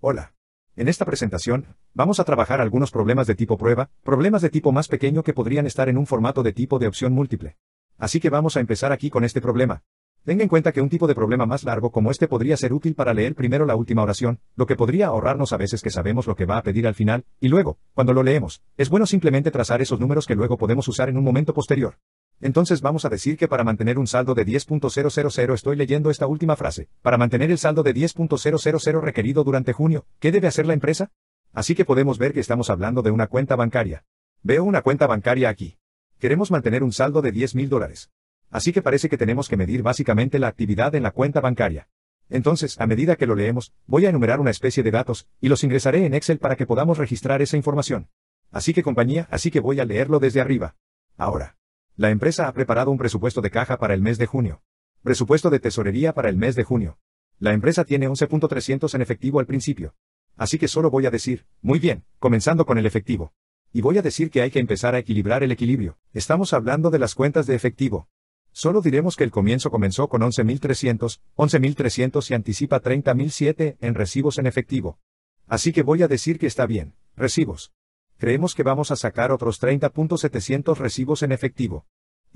Hola. En esta presentación, vamos a trabajar algunos problemas de tipo prueba, problemas de tipo más pequeño que podrían estar en un formato de tipo de opción múltiple. Así que vamos a empezar aquí con este problema. Tenga en cuenta que un tipo de problema más largo como este podría ser útil para leer primero la última oración, lo que podría ahorrarnos a veces que sabemos lo que va a pedir al final, y luego, cuando lo leemos, es bueno simplemente trazar esos números que luego podemos usar en un momento posterior. Entonces vamos a decir que para mantener un saldo de 10.000 estoy leyendo esta última frase. Para mantener el saldo de 10.000 requerido durante junio, ¿qué debe hacer la empresa? Así que podemos ver que estamos hablando de una cuenta bancaria. Veo una cuenta bancaria aquí. Queremos mantener un saldo de 10.000 dólares. Así que parece que tenemos que medir básicamente la actividad en la cuenta bancaria. Entonces, a medida que lo leemos, voy a enumerar una especie de datos, y los ingresaré en Excel para que podamos registrar esa información. Así que compañía, así que voy a leerlo desde arriba. Ahora. La empresa ha preparado un presupuesto de caja para el mes de junio. Presupuesto de tesorería para el mes de junio. La empresa tiene 11.300 en efectivo al principio. Así que solo voy a decir, muy bien, comenzando con el efectivo. Y voy a decir que hay que empezar a equilibrar el equilibrio. Estamos hablando de las cuentas de efectivo. Solo diremos que el comienzo comenzó con 11.300, 11.300 y anticipa 30.007 en recibos en efectivo. Así que voy a decir que está bien, recibos. Creemos que vamos a sacar otros 30.700 recibos en efectivo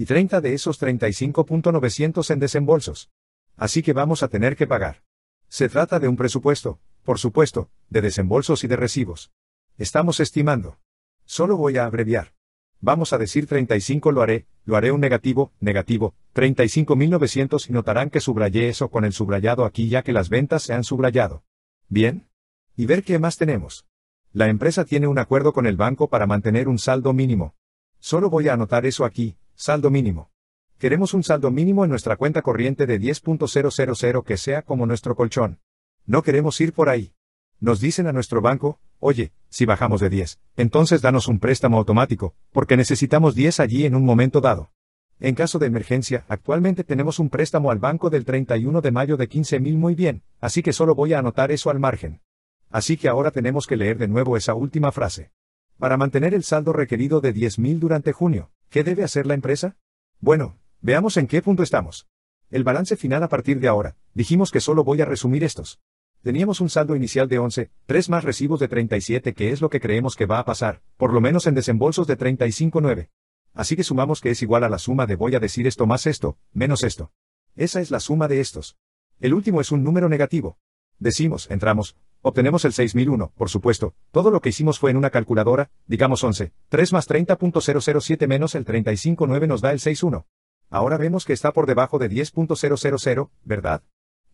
y 30 de esos 35.900 en desembolsos. Así que vamos a tener que pagar. Se trata de un presupuesto, por supuesto, de desembolsos y de recibos. Estamos estimando. Solo voy a abreviar. Vamos a decir 35 lo haré, lo haré un negativo, negativo, 35.900 y notarán que subrayé eso con el subrayado aquí ya que las ventas se han subrayado. Bien. Y ver qué más tenemos. La empresa tiene un acuerdo con el banco para mantener un saldo mínimo. Solo voy a anotar eso aquí, Saldo mínimo. Queremos un saldo mínimo en nuestra cuenta corriente de 10.000 que sea como nuestro colchón. No queremos ir por ahí. Nos dicen a nuestro banco, oye, si bajamos de 10, entonces danos un préstamo automático, porque necesitamos 10 allí en un momento dado. En caso de emergencia, actualmente tenemos un préstamo al banco del 31 de mayo de 15.000 muy bien, así que solo voy a anotar eso al margen. Así que ahora tenemos que leer de nuevo esa última frase. Para mantener el saldo requerido de 10.000 durante junio. ¿Qué debe hacer la empresa? Bueno, veamos en qué punto estamos. El balance final a partir de ahora, dijimos que solo voy a resumir estos. Teníamos un saldo inicial de 11, 3 más recibos de 37 que es lo que creemos que va a pasar, por lo menos en desembolsos de 35.9. Así que sumamos que es igual a la suma de voy a decir esto más esto, menos esto. Esa es la suma de estos. El último es un número negativo. Decimos, entramos, Obtenemos el 6001, por supuesto, todo lo que hicimos fue en una calculadora, digamos 11, 3 más 30.007 menos el 35.9 nos da el 61. Ahora vemos que está por debajo de 10.000, ¿verdad?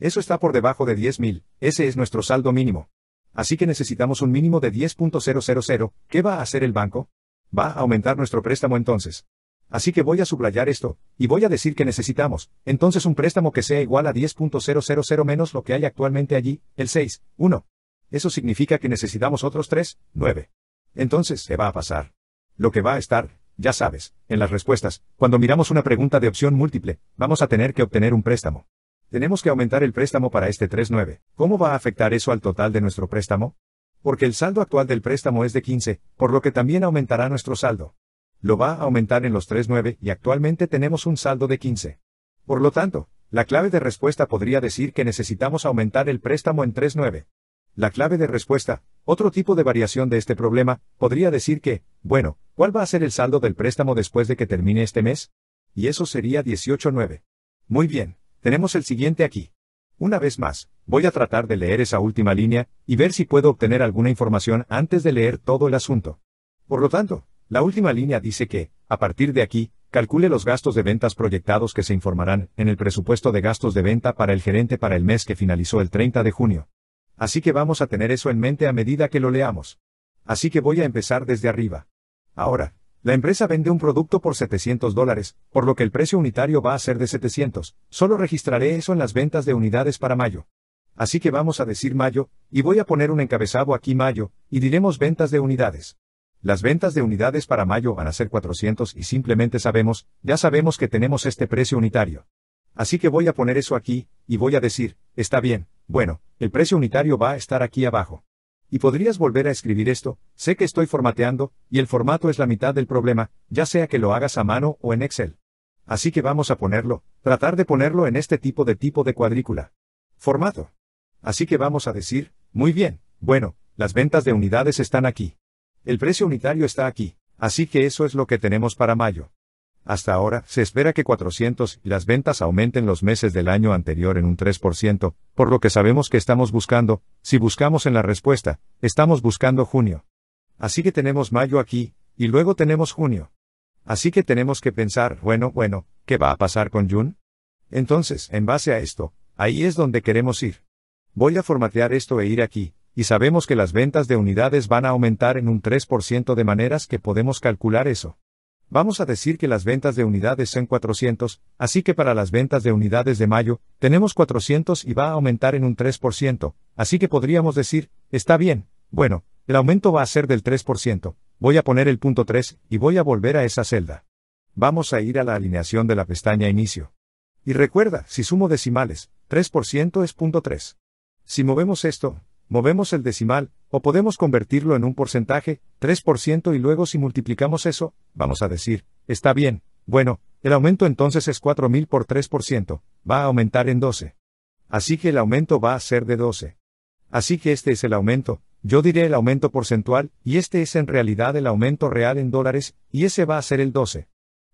Eso está por debajo de 10.000, ese es nuestro saldo mínimo. Así que necesitamos un mínimo de 10.000, ¿qué va a hacer el banco? Va a aumentar nuestro préstamo entonces. Así que voy a subrayar esto, y voy a decir que necesitamos, entonces un préstamo que sea igual a 10.000 menos lo que hay actualmente allí, el 61. Eso significa que necesitamos otros tres, nueve. Entonces, se va a pasar? Lo que va a estar, ya sabes, en las respuestas, cuando miramos una pregunta de opción múltiple, vamos a tener que obtener un préstamo. Tenemos que aumentar el préstamo para este 9. ¿Cómo va a afectar eso al total de nuestro préstamo? Porque el saldo actual del préstamo es de 15, por lo que también aumentará nuestro saldo. Lo va a aumentar en los 9 y actualmente tenemos un saldo de 15. Por lo tanto, la clave de respuesta podría decir que necesitamos aumentar el préstamo en 9. La clave de respuesta, otro tipo de variación de este problema, podría decir que, bueno, ¿cuál va a ser el saldo del préstamo después de que termine este mes? Y eso sería 18.9. Muy bien, tenemos el siguiente aquí. Una vez más, voy a tratar de leer esa última línea, y ver si puedo obtener alguna información antes de leer todo el asunto. Por lo tanto, la última línea dice que, a partir de aquí, calcule los gastos de ventas proyectados que se informarán en el presupuesto de gastos de venta para el gerente para el mes que finalizó el 30 de junio. Así que vamos a tener eso en mente a medida que lo leamos. Así que voy a empezar desde arriba. Ahora, la empresa vende un producto por 700 dólares, por lo que el precio unitario va a ser de 700, solo registraré eso en las ventas de unidades para mayo. Así que vamos a decir mayo, y voy a poner un encabezado aquí mayo, y diremos ventas de unidades. Las ventas de unidades para mayo van a ser 400 y simplemente sabemos, ya sabemos que tenemos este precio unitario. Así que voy a poner eso aquí, y voy a decir, Está bien, bueno, el precio unitario va a estar aquí abajo. Y podrías volver a escribir esto, sé que estoy formateando, y el formato es la mitad del problema, ya sea que lo hagas a mano o en Excel. Así que vamos a ponerlo, tratar de ponerlo en este tipo de tipo de cuadrícula. Formato. Así que vamos a decir, muy bien, bueno, las ventas de unidades están aquí. El precio unitario está aquí, así que eso es lo que tenemos para mayo. Hasta ahora, se espera que 400 y las ventas aumenten los meses del año anterior en un 3%, por lo que sabemos que estamos buscando, si buscamos en la respuesta, estamos buscando junio. Así que tenemos mayo aquí, y luego tenemos junio. Así que tenemos que pensar, bueno, bueno, ¿qué va a pasar con June? Entonces, en base a esto, ahí es donde queremos ir. Voy a formatear esto e ir aquí, y sabemos que las ventas de unidades van a aumentar en un 3% de maneras que podemos calcular eso. Vamos a decir que las ventas de unidades son 400, así que para las ventas de unidades de mayo, tenemos 400 y va a aumentar en un 3%, así que podríamos decir, está bien, bueno, el aumento va a ser del 3%, voy a poner el punto 3 y voy a volver a esa celda. Vamos a ir a la alineación de la pestaña Inicio. Y recuerda, si sumo decimales, 3% es punto 3. Si movemos esto, movemos el decimal, o podemos convertirlo en un porcentaje, 3%, y luego si multiplicamos eso, vamos a decir, está bien, bueno, el aumento entonces es 4.000 por 3%, va a aumentar en 12. Así que el aumento va a ser de 12. Así que este es el aumento, yo diré el aumento porcentual, y este es en realidad el aumento real en dólares, y ese va a ser el 12.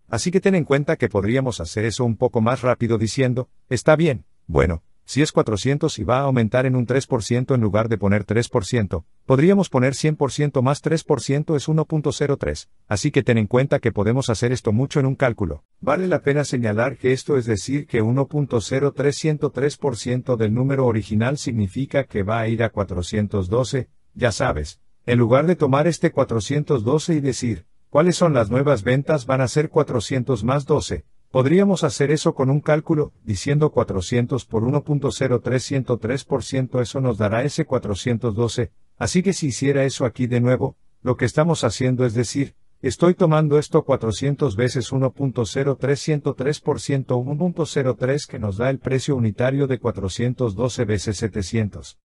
Así que ten en cuenta que podríamos hacer eso un poco más rápido diciendo, está bien, bueno, si es 400 y va a aumentar en un 3% en lugar de poner 3%, podríamos poner 100% más 3% es 1.03, así que ten en cuenta que podemos hacer esto mucho en un cálculo. Vale la pena señalar que esto es decir que 1.0313% del número original significa que va a ir a 412, ya sabes, en lugar de tomar este 412 y decir, ¿cuáles son las nuevas ventas? Van a ser 400 más 12, Podríamos hacer eso con un cálculo, diciendo 400 por 1.0303% eso nos dará ese 412, así que si hiciera eso aquí de nuevo, lo que estamos haciendo es decir, estoy tomando esto 400 veces 1.0303%, 1.03 que nos da el precio unitario de 412 veces 700.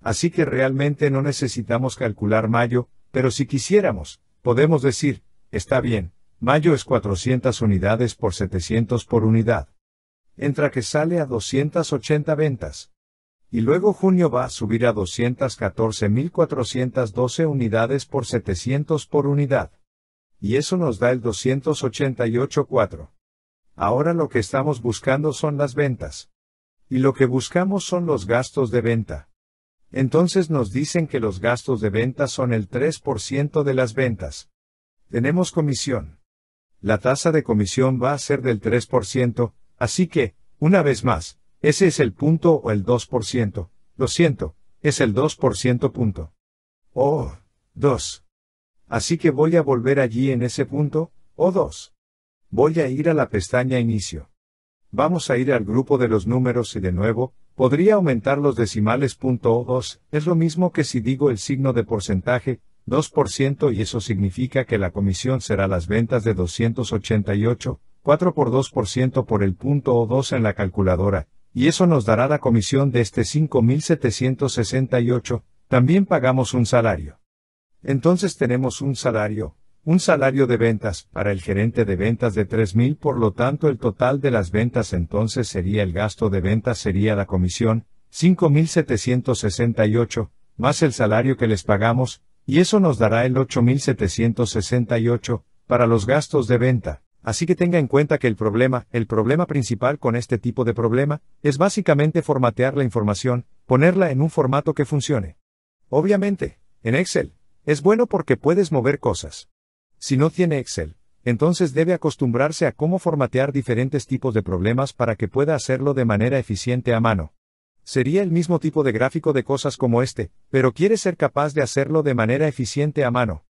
Así que realmente no necesitamos calcular mayo, pero si quisiéramos, podemos decir, está bien, Mayo es 400 unidades por 700 por unidad. Entra que sale a 280 ventas. Y luego junio va a subir a 214.412 unidades por 700 por unidad. Y eso nos da el 288.4. Ahora lo que estamos buscando son las ventas. Y lo que buscamos son los gastos de venta. Entonces nos dicen que los gastos de venta son el 3% de las ventas. Tenemos comisión la tasa de comisión va a ser del 3%, así que, una vez más, ese es el punto o el 2%, lo siento, es el 2% punto. Oh, 2. Así que voy a volver allí en ese punto, o 2. Voy a ir a la pestaña inicio. Vamos a ir al grupo de los números y de nuevo, podría aumentar los decimales punto o 2, es lo mismo que si digo el signo de porcentaje, 2% y eso significa que la comisión será las ventas de 288, 4 por 2% por el punto o 2 en la calculadora, y eso nos dará la comisión de este 5.768, también pagamos un salario. Entonces tenemos un salario, un salario de ventas para el gerente de ventas de 3.000, por lo tanto el total de las ventas entonces sería el gasto de ventas sería la comisión, 5.768, más el salario que les pagamos, y eso nos dará el 8768, para los gastos de venta. Así que tenga en cuenta que el problema, el problema principal con este tipo de problema, es básicamente formatear la información, ponerla en un formato que funcione. Obviamente, en Excel, es bueno porque puedes mover cosas. Si no tiene Excel, entonces debe acostumbrarse a cómo formatear diferentes tipos de problemas para que pueda hacerlo de manera eficiente a mano. Sería el mismo tipo de gráfico de cosas como este, pero quiere ser capaz de hacerlo de manera eficiente a mano.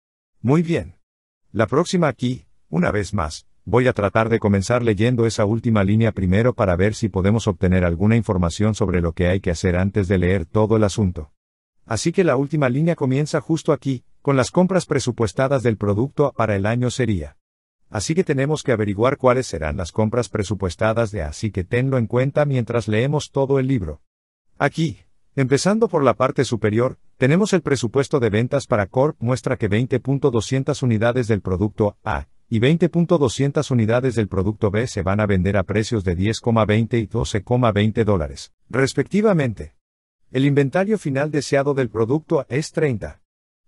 Muy bien. La próxima aquí, una vez más, voy a tratar de comenzar leyendo esa última línea primero para ver si podemos obtener alguna información sobre lo que hay que hacer antes de leer todo el asunto. Así que la última línea comienza justo aquí, con las compras presupuestadas del producto para el año sería. Así que tenemos que averiguar cuáles serán las compras presupuestadas de así que tenlo en cuenta mientras leemos todo el libro. Aquí, empezando por la parte superior, tenemos el presupuesto de ventas para Corp muestra que 20.200 unidades del producto A y 20.200 unidades del producto B se van a vender a precios de 10,20 y 12,20 dólares, respectivamente. El inventario final deseado del producto A es 30.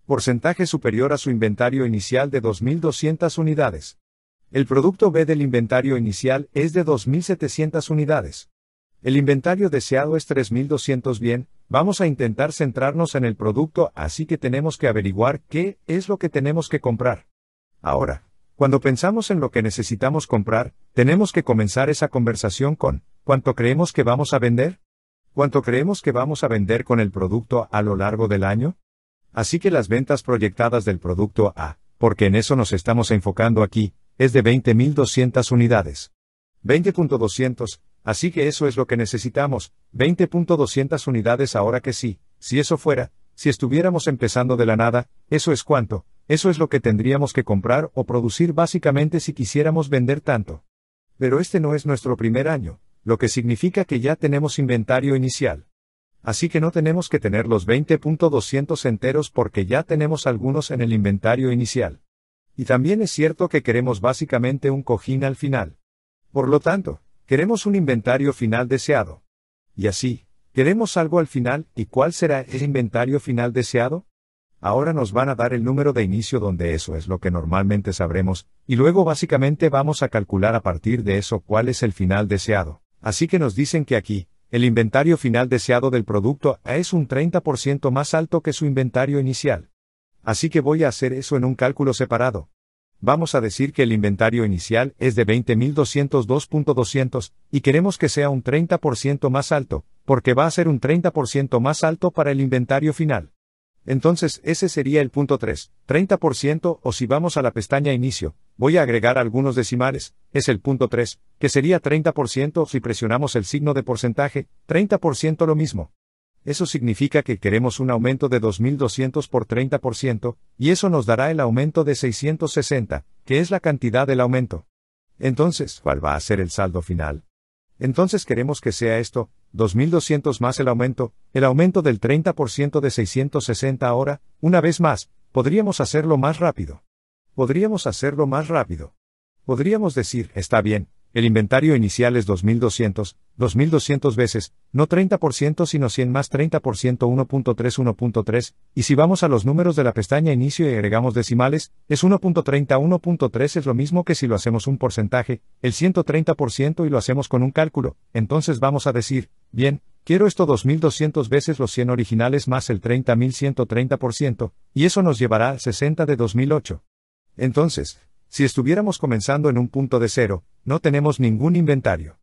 Porcentaje superior a su inventario inicial de 2.200 unidades. El producto B del inventario inicial es de 2.700 unidades. El inventario deseado es 3200 bien, vamos a intentar centrarnos en el producto, así que tenemos que averiguar qué es lo que tenemos que comprar. Ahora, cuando pensamos en lo que necesitamos comprar, tenemos que comenzar esa conversación con, ¿cuánto creemos que vamos a vender? ¿Cuánto creemos que vamos a vender con el producto a lo largo del año? Así que las ventas proyectadas del producto A, porque en eso nos estamos enfocando aquí, es de 20.200 unidades. 20.200, Así que eso es lo que necesitamos, 20.200 unidades ahora que sí, si eso fuera, si estuviéramos empezando de la nada, eso es cuánto, eso es lo que tendríamos que comprar o producir básicamente si quisiéramos vender tanto. Pero este no es nuestro primer año, lo que significa que ya tenemos inventario inicial. Así que no tenemos que tener los 20.200 enteros porque ya tenemos algunos en el inventario inicial. Y también es cierto que queremos básicamente un cojín al final. Por lo tanto, Queremos un inventario final deseado. Y así, queremos algo al final, ¿y cuál será ese inventario final deseado? Ahora nos van a dar el número de inicio donde eso es lo que normalmente sabremos, y luego básicamente vamos a calcular a partir de eso cuál es el final deseado. Así que nos dicen que aquí, el inventario final deseado del producto A es un 30% más alto que su inventario inicial. Así que voy a hacer eso en un cálculo separado, vamos a decir que el inventario inicial es de 20.202.200, y queremos que sea un 30% más alto, porque va a ser un 30% más alto para el inventario final. Entonces ese sería el punto 3, 30% o si vamos a la pestaña inicio, voy a agregar algunos decimales, es el punto 3, que sería 30% si presionamos el signo de porcentaje, 30% lo mismo eso significa que queremos un aumento de 2.200 por 30%, y eso nos dará el aumento de 660, que es la cantidad del aumento. Entonces, ¿cuál va a ser el saldo final? Entonces queremos que sea esto, 2.200 más el aumento, el aumento del 30% de 660 ahora, una vez más, podríamos hacerlo más rápido. Podríamos hacerlo más rápido. Podríamos decir, está bien, el inventario inicial es 2200, 2200 veces, no 30% sino 100 más 30% 1.3 1.3, y si vamos a los números de la pestaña inicio y agregamos decimales, es 1.30 1.3 es lo mismo que si lo hacemos un porcentaje, el 130% y lo hacemos con un cálculo, entonces vamos a decir, bien, quiero esto 2200 veces los 100 originales más el 30.130%, y eso nos llevará al 60 de 2008. Entonces, si estuviéramos comenzando en un punto de cero, no tenemos ningún inventario.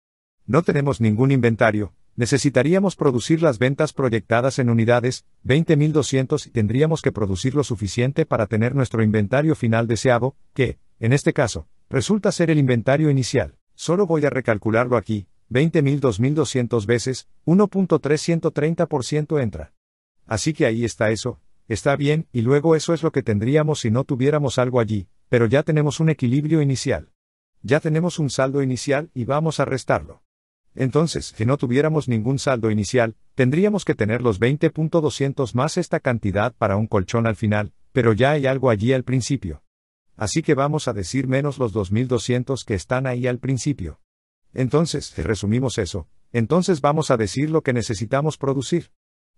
No tenemos ningún inventario, necesitaríamos producir las ventas proyectadas en unidades, 20.200 y tendríamos que producir lo suficiente para tener nuestro inventario final deseado, que, en este caso, resulta ser el inventario inicial. Solo voy a recalcularlo aquí, 20.200 veces, 1.330% entra. Así que ahí está eso, está bien, y luego eso es lo que tendríamos si no tuviéramos algo allí, pero ya tenemos un equilibrio inicial. Ya tenemos un saldo inicial y vamos a restarlo. Entonces, si no tuviéramos ningún saldo inicial, tendríamos que tener los 20.200 más esta cantidad para un colchón al final, pero ya hay algo allí al principio. Así que vamos a decir menos los 2.200 que están ahí al principio. Entonces, si resumimos eso, entonces vamos a decir lo que necesitamos producir.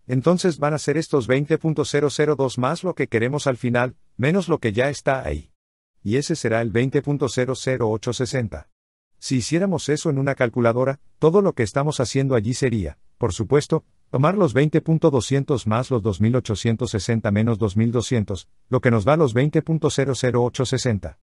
Entonces van a ser estos 20.002 más lo que queremos al final, menos lo que ya está ahí y ese será el 20.00860. Si hiciéramos eso en una calculadora, todo lo que estamos haciendo allí sería, por supuesto, tomar los 20.200 más los 2860 menos 2200, lo que nos da los 20.00860.